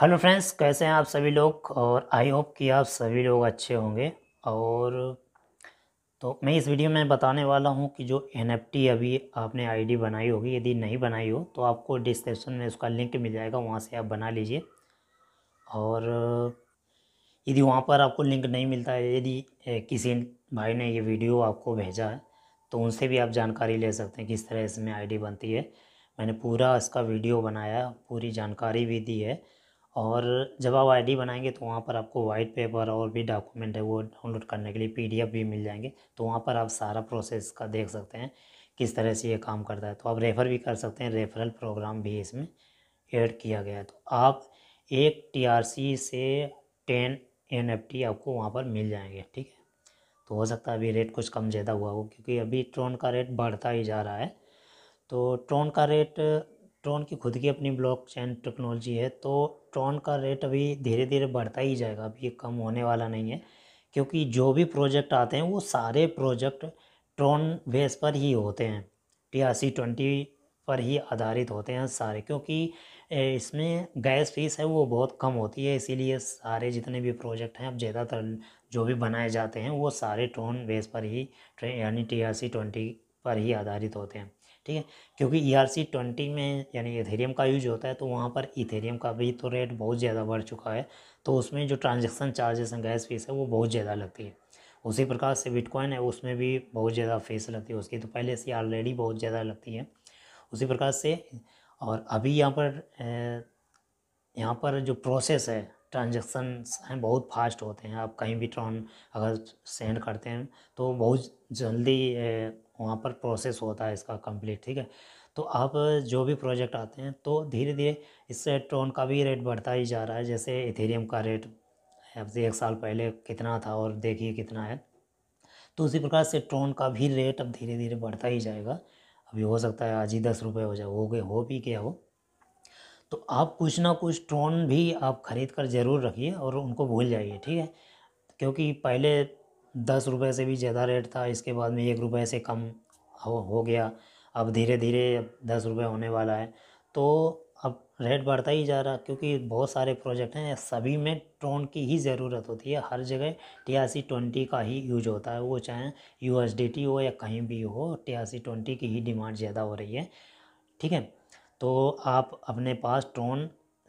hello friends कैसे हैं आप सभी लोग और आई होप कि आप सभी लोग अच्छे होंगे और तो मैं इस वीडियो में बताने वाला हूं कि जो एन अभी आपने आईडी बनाई होगी यदि नहीं बनाई हो तो आपको डिस्क्रिप्शन में उसका लिंक मिल जाएगा वहां से आप बना लीजिए और यदि वहां पर आपको लिंक नहीं मिलता है यदि किसी भाई ने ये वीडियो आपको भेजा है तो उनसे भी आप जानकारी ले सकते हैं किस तरह इसमें आई बनती है मैंने पूरा इसका वीडियो बनाया पूरी जानकारी भी दी है और जब आप आईडी बनाएंगे तो वहाँ पर आपको वाइट पेपर और भी डॉक्यूमेंट है वो डाउनलोड करने के लिए पीडीएफ भी मिल जाएंगे तो वहाँ पर आप सारा प्रोसेस का देख सकते हैं किस तरह से ये काम करता है तो आप रेफ़र भी कर सकते हैं रेफरल प्रोग्राम भी इसमें ऐड किया गया है तो आप एक टीआरसी से टेन एन आपको वहाँ पर मिल जाएंगे ठीक है तो हो सकता है अभी रेट कुछ कम ज़्यादा हुआ हो क्योंकि अभी ट्रोन का रेट बढ़ता ही जा रहा है तो ट्रोन का रेट ट्रॉन की खुद की अपनी ब्लॉकचेन टेक्नोलॉजी है तो ट्रॉन का रेट अभी धीरे धीरे बढ़ता ही जाएगा अभी ये कम होने वाला नहीं है क्योंकि जो भी प्रोजेक्ट आते हैं वो सारे प्रोजेक्ट ट्रॉन बेस पर ही होते हैं टी ट्वेंटी पर ही आधारित होते हैं सारे क्योंकि इसमें गैस फीस है वो बहुत कम होती है इसीलिए सारे जितने भी प्रोजेक्ट हैं अब ज़्यादातर जो भी बनाए जाते हैं वो सारे ट्रोन बेस पर ही यानी टी आर सी ट्वेंटी पर ही आधारित होते हैं ठीक है क्योंकि ई आर सी ट्वेंटी में यानी इथेरियम का यूज होता है तो वहाँ पर इथेरियम का भी तो रेट बहुत ज़्यादा बढ़ चुका है तो उसमें जो ट्रांजेक्शन चार्जेस हैं गैस फीस है वो बहुत ज़्यादा लगती है उसी प्रकार से बिटकॉइन है उसमें भी बहुत ज़्यादा फीस लगती है उसकी तो पहले से ऑलरेडी बहुत ज़्यादा लगती है उसी प्रकार से और अभी यहाँ पर यहाँ पर जो प्रोसेस है ट्रांजेक्शन्स हैं बहुत फास्ट होते हैं आप कहीं भी ट्रॉन अगर सेंड करते हैं तो बहुत जल्दी वहाँ पर प्रोसेस होता है इसका कंप्लीट ठीक है तो आप जो भी प्रोजेक्ट आते हैं तो धीरे धीरे इससे ट्रॉन का भी रेट बढ़ता ही जा रहा है जैसे इथेरियम का रेट अब से एक साल पहले कितना था और देखिए कितना है तो उसी प्रकार से ट्रॉन का भी रेट अब धीरे धीरे बढ़ता ही जाएगा अभी हो सकता है आज ही दस रुपये हो जाए हो गए हो भी क्या हो तो आप कुछ ना कुछ ड्रोन भी आप ख़रीद कर ज़रूर रखिए और उनको भूल जाइए ठीक है क्योंकि पहले दस रुपये से भी ज़्यादा रेट था इसके बाद में एक रुपये से कम हो हो गया अब धीरे धीरे दस रुपये होने वाला है तो अब रेट बढ़ता ही जा रहा क्योंकि बहुत सारे प्रोजेक्ट हैं सभी में ट्रोन की ही ज़रूरत होती है हर जगह टी ट्वेंटी का ही यूज होता है वो चाहे यू हो या कहीं भी हो टी ट्वेंटी की ही डिमांड ज़्यादा हो रही है ठीक है तो आप अपने पास ट्रोन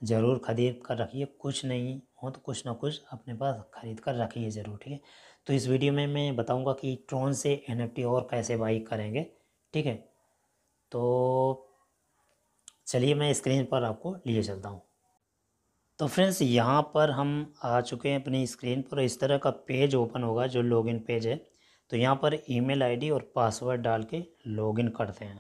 ज़रूर खरीद कर रखिए कुछ नहीं हो तो कुछ ना कुछ अपने पास खरीद कर रखिए ज़रूर ठीक है तो इस वीडियो में मैं बताऊंगा कि ट्रोन से एन और कैसे बाई करेंगे ठीक है तो चलिए मैं स्क्रीन पर आपको लिए चलता हूँ तो फ्रेंड्स यहाँ पर हम आ चुके हैं अपनी स्क्रीन पर इस तरह का पेज ओपन होगा जो लॉगिन पेज है तो यहाँ पर ईमेल आईडी और पासवर्ड डाल के लॉगिन करते हैं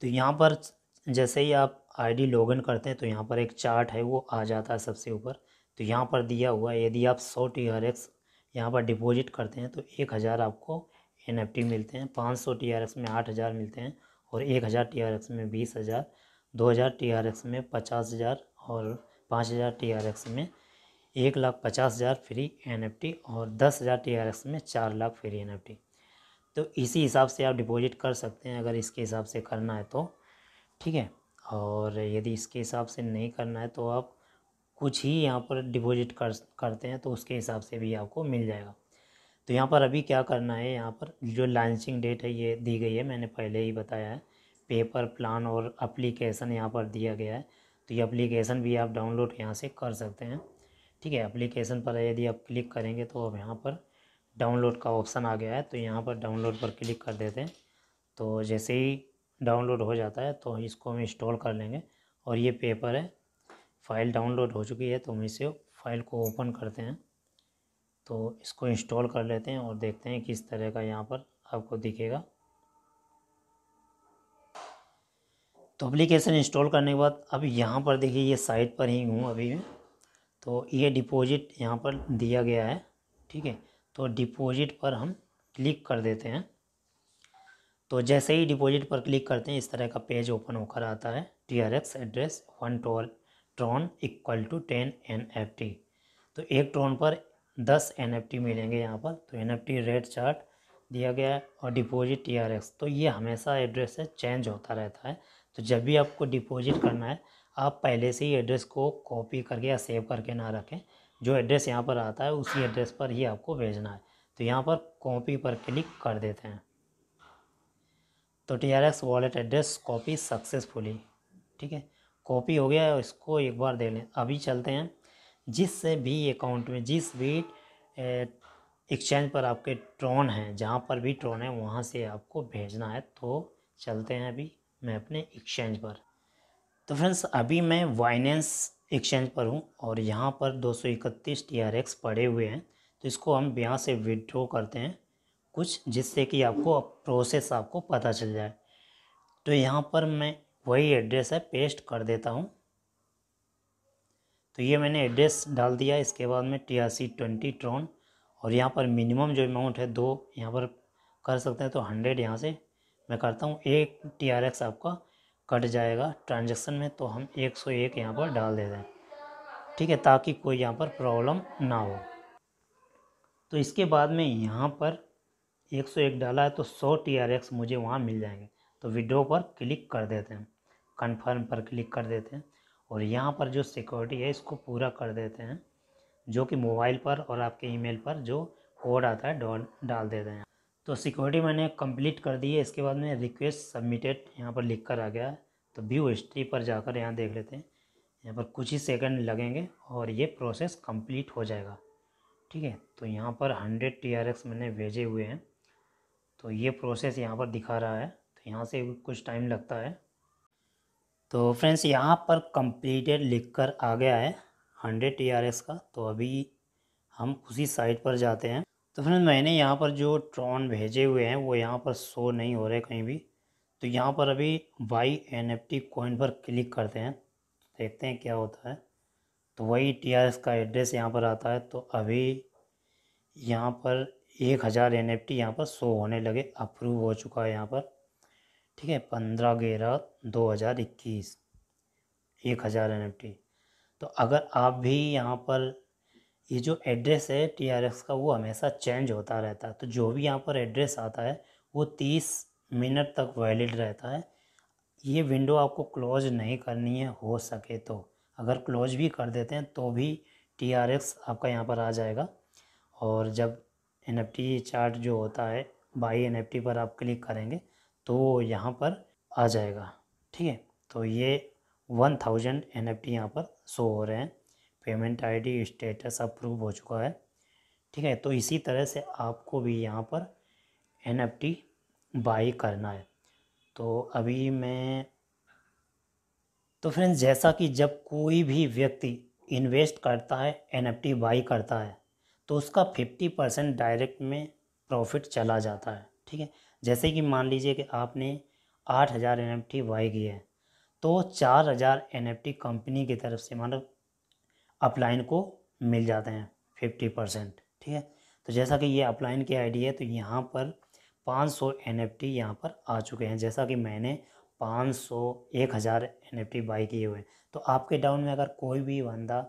तो यहाँ पर जैसे ही आप आईडी लॉगिन करते हैं तो यहाँ पर एक चार्ट है वो आ जाता है सबसे ऊपर तो यहाँ पर दिया हुआ यदि आप सौ टी आर एक्स यहाँ पर डिपॉजिट करते हैं तो एक हज़ार आपको एन एफ टी मिलते हैं पाँच सौ टी आर एक्स में आठ हज़ार मिलते हैं और एक हज़ार टी आर एक्स में बीस हज़ार दो हज़ार टी आर एक्स में पचास हज़ार और पाँच हज़ार टी आर एक्स में एक लाख पचास हज़ार फ्री एन एफ टी और दस हज़ार टी आर एक्स में चार lakh free N F T तो इसी हिसाब से आप डिपॉजिट कर सकते हैं अगर इसके हिसाब से करना है तो ठीक है और यदि इसके हिसाब से नहीं करना है तो आप कुछ ही यहाँ पर डिपॉजिट कर करते हैं तो उसके हिसाब से भी आपको मिल जाएगा तो यहाँ पर अभी क्या करना है यहाँ पर जो लॉन्चिंग डेट है ये दी गई है मैंने पहले ही बताया है पेपर प्लान और अप्लीकेशन यहाँ पर दिया गया है तो ये अप्लीकेशन भी आप डाउनलोड यहाँ से कर सकते हैं ठीक है अप्लीकेशन पर यदि आप क्लिक करेंगे तो अब यहाँ पर डाउनलोड का ऑप्शन आ गया है तो यहाँ पर डाउनलोड पर क्लिक कर देते हैं तो जैसे ही डाउनलोड हो जाता है तो इसको हम इंस्टॉल कर लेंगे और ये पेपर है फ़ाइल डाउनलोड हो चुकी है तो हम इसे फ़ाइल को ओपन करते हैं तो इसको इंस्टॉल कर लेते हैं और देखते हैं किस तरह का यहाँ पर आपको दिखेगा तो अप्लीकेशन इंस्टॉल करने के बाद अब यहाँ पर देखिए ये साइट पर ही हूँ अभी मैं तो ये डिपॉजिट यहाँ पर दिया गया है ठीक है तो डिपॉजिट पर हम क्लिक कर देते हैं तो जैसे ही डिपॉजिट पर क्लिक करते हैं इस तरह का पेज ओपन होकर आता है T R X address one toll Tron equal to ten N F T तो एक ट्रॉन पर दस एन एफ टी मिलेंगे यहाँ पर तो N F T rate chart दिया गया है और डिपॉजिट टी आर एक्स तो ये हमेशा एड्रेस है चेंज होता रहता है तो जब भी आपको डिपॉजिट करना है आप पहले से ही एड्रेस को कॉपी करके या सेव करके ना रखें जो एड्रेस यहाँ पर आता है उसी एड्रेस पर ही आपको भेजना है तो यहाँ पर कॉपी पर क्लिक कर देते हैं तो T R X wallet address copy successfully ठीक है कॉपी हो गया इसको एक बार दे लें अभी चलते हैं जिस भी अकाउंट में जिस भी एक्सचेंज पर आपके ट्रॉन हैं जहाँ पर भी ट्रॉन है वहाँ से आपको भेजना है तो चलते हैं अभी मैं अपने एक्सचेंज पर तो फ्रेंड्स अभी मैं वाइनेंस एक्सचेंज पर हूँ और यहाँ पर दो सौ इकतीस टी आर एक्स पड़े हुए हैं तो इसको हम यहाँ से विदड्रॉ करते हैं कुछ जिससे कि आपको प्रोसेस आपको पता चल जाए तो यहाँ पर मैं वही एड्रेस है पेस्ट कर देता हूँ तो ये मैंने एड्रेस डाल दिया इसके बाद में T R C twenty Tron और यहाँ पर मिनिमम जो अमाउंट है दो यहाँ पर कर सकते हैं तो हंड्रेड यहाँ से मैं करता हूँ एक टी आर एक्स आपका कट जाएगा ट्रांजेक्शन में तो हम एक सौ एक यहाँ पर डाल देते हैं ठीक है ताकि कोई यहाँ पर प्रॉब्लम ना हो तो इसके बाद में यहाँ पर एक सौ एक डाला है तो सौ टी आर एक्स मुझे वहाँ मिल जाएंगे तो विड्रो पर क्लिक कर देते हैं कन्फर्म पर क्लिक कर देते हैं और यहाँ पर जो सिक्योरिटी है इसको पूरा कर देते हैं जो कि मोबाइल पर और आपके ईमेल पर जो कोड आता है डॉल डाल देते हैं तो सिक्योरिटी मैंने कंप्लीट कर दी है इसके बाद में रिक्वेस्ट सबमिटेड यहाँ पर लिख कर आ गया है तो व्यू हिस्ट्री पर जाकर यहाँ देख लेते हैं यहाँ पर कुछ ही सेकंड लगेंगे और ये प्रोसेस कंप्लीट हो जाएगा ठीक है तो यहाँ पर हंड्रेड टी मैंने भेजे हुए हैं तो ये प्रोसेस यहाँ पर दिखा रहा है तो यहाँ से कुछ टाइम लगता है तो फ्रेंड्स यहाँ पर कंप्लीटेड लिखकर आ गया है हंड्रेड टी आर एस का तो अभी हम उसी साइट पर जाते हैं तो फ्रेंड्स मैंने यहाँ पर जो ट्रॉन भेजे हुए हैं वो यहाँ पर शो नहीं हो रहे कहीं भी तो यहाँ पर अभी buy N F T coin पर क्लिक करते हैं देखते हैं क्या होता है तो वही टी आर एस का एड्रेस यहाँ पर आता है तो अभी यहाँ पर एक हज़ार एन एफ टी यहाँ पर शो होने लगे अप्रूव हो चुका है यहाँ पर ठीक है पंद्रह ग्यारह दो हज़ार इक्कीस एक हज़ार एन एफ टी तो अगर आप भी यहाँ पर ये जो एड्रेस है टी आर एक्स का वो हमेशा चेंज होता रहता है तो जो भी यहाँ पर एड्रेस आता है वो तीस मिनट तक वैलिड रहता है ये विंडो आपको क्लोज नहीं करनी है हो सके तो अगर क्लोज भी कर देते हैं तो भी टी आर एक्स आपका यहाँ पर आ जाएगा और जब एन एफ टी चार्ट जो होता है बाई एन एफ टी पर आप क्लिक करेंगे तो यहाँ पर आ जाएगा ठीक है तो ये one thousand N F T यहाँ पर शो हो रहे हैं payment I D status approve हो चुका है ठीक है तो इसी तरह से आपको भी यहाँ पर एन एफ टी बाई करना है तो अभी मैं तो फ्रेंड्स जैसा कि जब कोई भी व्यक्ति इन्वेस्ट करता है एन एफ टी बाई करता है तो उसका फिफ्टी परसेंट डायरेक्ट में प्रॉफिट चला जाता है ठीक है जैसे कि मान लीजिए कि आपने आठ हज़ार एन एफ टी वाई की है तो चार हज़ार एन एफ टी कंपनी की तरफ से मतलब अपलाइन को मिल जाते हैं फिफ्टी परसेंट ठीक है तो जैसा कि ये अपलाइन की आईडी है तो यहाँ पर पाँच सौ एन एफ टी यहाँ पर आ चुके हैं जैसा कि मैंने पाँच सौ एक हज़ार एन एफ टी बाई किए हुए हैं तो आपके डाउन में अगर कोई भी बंदा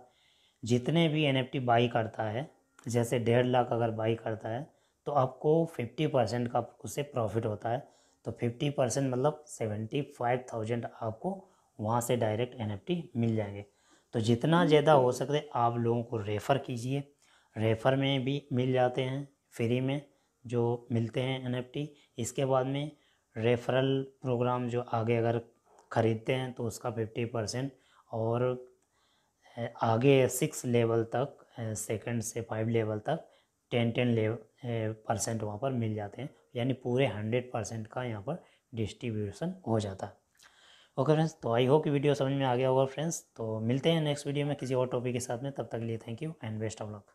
जितने भी एन एफ टी बाई करता है जैसे डेढ़ लाख अगर बाई करता है तो आपको फिफ्टी परसेंट का उससे प्रॉफिट होता है तो फिफ्टी परसेंट मतलब सेवेंटी फाइव थाउजेंड आपको वहाँ से डायरेक्ट एन मिल जाएंगे तो जितना ज़्यादा हो सकते आप लोगों को रेफ़र कीजिए रेफ़र में भी मिल जाते हैं फ्री में जो मिलते हैं एन इसके बाद में रेफरल प्रोग्राम जो आगे अगर ख़रीदते हैं तो उसका फिफ्टी परसेंट और आगे सिक्स लेवल तक सेकंड से फाइव लेवल तक टेन टेन लेवल परसेंट वहाँ पर मिल जाते हैं यानी पूरे हंड्रेड परसेंट का यहाँ पर डिस्ट्रीब्यूशन हो जाता है ओके फ्रेंड्स तो आई होप वीडियो समझ में आ गया होगा फ्रेंड्स तो मिलते हैं नेक्स्ट वीडियो में किसी और टॉपिक के साथ में तब तक लिए thank you and best of luck